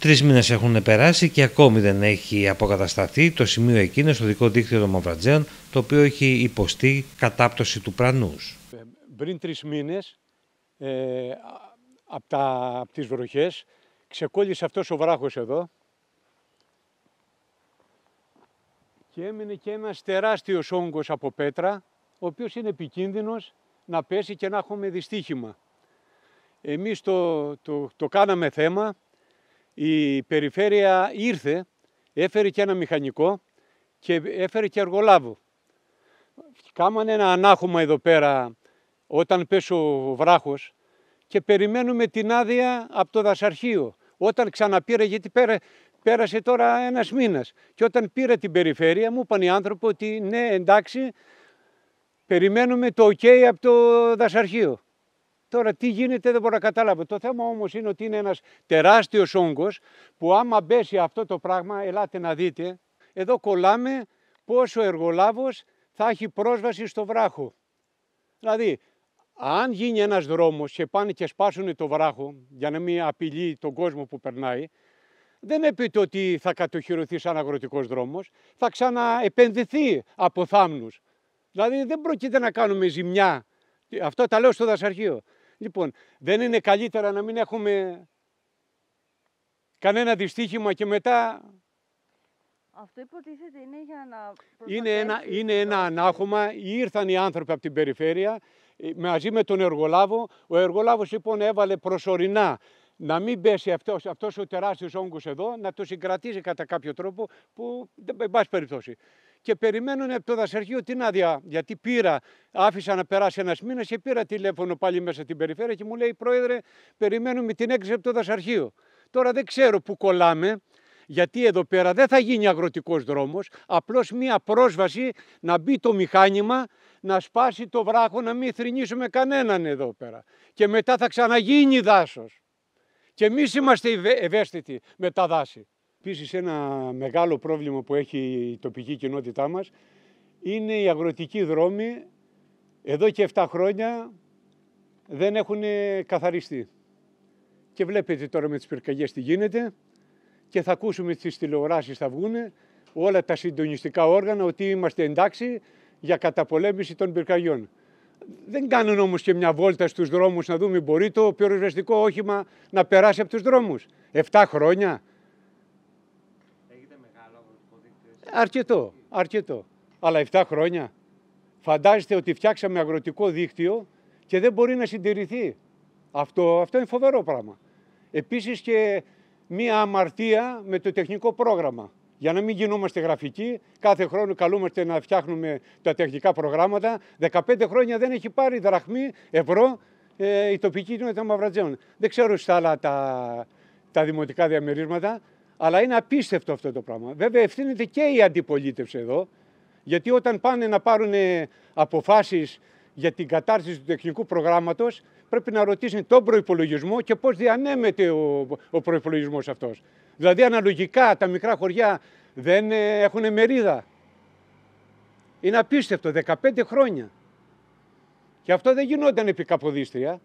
Τρεις μήνες έχουν περάσει και ακόμη δεν έχει αποκατασταθεί το σημείο εκείνο στο δικό δίκτυο των Μαυρατζέων, το οποίο έχει υποστεί κατάπτωση του πρανούς. Πριν τρεις μήνες, ε, από απ τις βροχές, ξεκόλλησε αυτός ο βράχος εδώ. Και έμεινε και ένας τεράστιος όγκος από πέτρα, ο οποίος είναι επικίνδυνος να πέσει και να έχουμε δυστύχημα. Εμείς το, το κάναμε θέμα, η περιφέρεια ήρθε, έφερε και ένα μηχανικό και έφερε και εργολάβο. Κάμανε ένα ανάχωμα εδώ πέρα όταν πέσει ο βράχος και περιμένουμε την άδεια από το δασαρχείο. Όταν ξαναπήρε, γιατί πέρα, πέρασε τώρα ένας μήνας και όταν πήρα την περιφέρεια μου είπαν οι άνθρωποι ότι ναι εντάξει περιμένουμε το ok από το δασαρχείο. Τώρα τι γίνεται δεν μπορώ να καταλάβω. Το θέμα όμως είναι ότι είναι ένας τεράστιος όγκος που άμα μπέσει αυτό το πράγμα, ελάτε να δείτε, εδώ κολλάμε πόσο εργολάβος θα έχει πρόσβαση στο βράχο. Δηλαδή, αν γίνει ένας δρόμος και πάνε και σπάσουν το βράχο για να μην απειλεί τον κόσμο που περνάει, δεν επίτε ότι θα κατοχυρωθεί σαν αγροτικός δρόμος, θα ξαναεπενδυθεί από θάμνους. Δηλαδή δεν πρόκειται να κάνουμε ζημιά. Αυτό τα λέω στο δασαρχείο. Λοιπόν, δεν είναι καλύτερα να μην έχουμε κανένα δυστύχημα και μετά... Αυτό υποτίθεται είναι για να είναι ένα, είναι ένα ανάχωμα. Ήρθαν οι άνθρωποι από την περιφέρεια ε, μαζί με τον εργολάβο. Ο εργολάβος λοιπόν έβαλε προσωρινά να μην πέσει αυτός, αυτός ο τεράστιος όγκος εδώ, να το συγκρατήσει κατά κάποιο τρόπο που, δεν πάση περιπτώσει, και περιμένουν από το δασαρχείο την άδεια. Γιατί πήρα, άφησα να περάσει ένας μήνας και πήρα τηλέφωνο πάλι μέσα στην περιφέρεια και μου λέει: Πρόεδρε, περιμένουμε την έκθεση από το δασαρχείο. Τώρα δεν ξέρω πού κολλάμε, γιατί εδώ πέρα δεν θα γίνει αγροτικός δρόμος, απλώς μία πρόσβαση να μπει το μηχάνημα, να σπάσει το βράχο, να μην θρυνήσουμε κανέναν εδώ πέρα. Και μετά θα ξαναγίνει δάσος. Και εμείς είμαστε ευαίσθητοι με τα δάση. Επίσης, ένα μεγάλο πρόβλημα που έχει η τοπική κοινότητά μας είναι οι αγροτικοί δρόμοι. Εδώ και 7 χρόνια δεν έχουν καθαριστεί. Και βλέπετε τώρα με τις πυρκαγιές τι γίνεται και θα ακούσουμε τις τηλεοράσεις θα βγουν όλα τα συντονιστικά όργανα ότι είμαστε εντάξει για καταπολέμηση των πυρκαγιών. Δεν κάνουν όμως και μια βόλτα στους δρόμους να δούμε μπορεί το πυροσβεστικό όχημα να περάσει από τους δρόμους. 7 χρόνια Αρκετό, αρκετό. Αλλά 7 χρόνια. Φαντάζεστε ότι φτιάξαμε αγροτικό δίκτυο και δεν μπορεί να συντηρηθεί. Αυτό, αυτό είναι φοβερό πράγμα. Επίσης και μία αμαρτία με το τεχνικό πρόγραμμα. Για να μην γινόμαστε γραφικοί, κάθε χρόνο καλούμαστε να φτιάχνουμε τα τεχνικά προγράμματα. 15 χρόνια δεν έχει πάρει δραχμή, ευρώ, ε, η τοπική κοινότητα Μαυρατζέων. Δεν ξέρω στα άλλα τα, τα δημοτικά διαμερίσματα, αλλά είναι απίστευτο αυτό το πράγμα. Βέβαια ευθύνεται και η αντιπολίτευση εδώ, γιατί όταν πάνε να πάρουν αποφάσεις για την κατάρτιση του τεχνικού προγράμματος, πρέπει να ρωτήσουν τον προπολογισμό και πώς διανέμεται ο, ο προϋπολογισμός αυτός. Δηλαδή αναλογικά τα μικρά χωριά δεν ε, έχουν μερίδα. Είναι απίστευτο, 15 χρόνια. Και αυτό δεν γινόταν επί Καποδίστρια.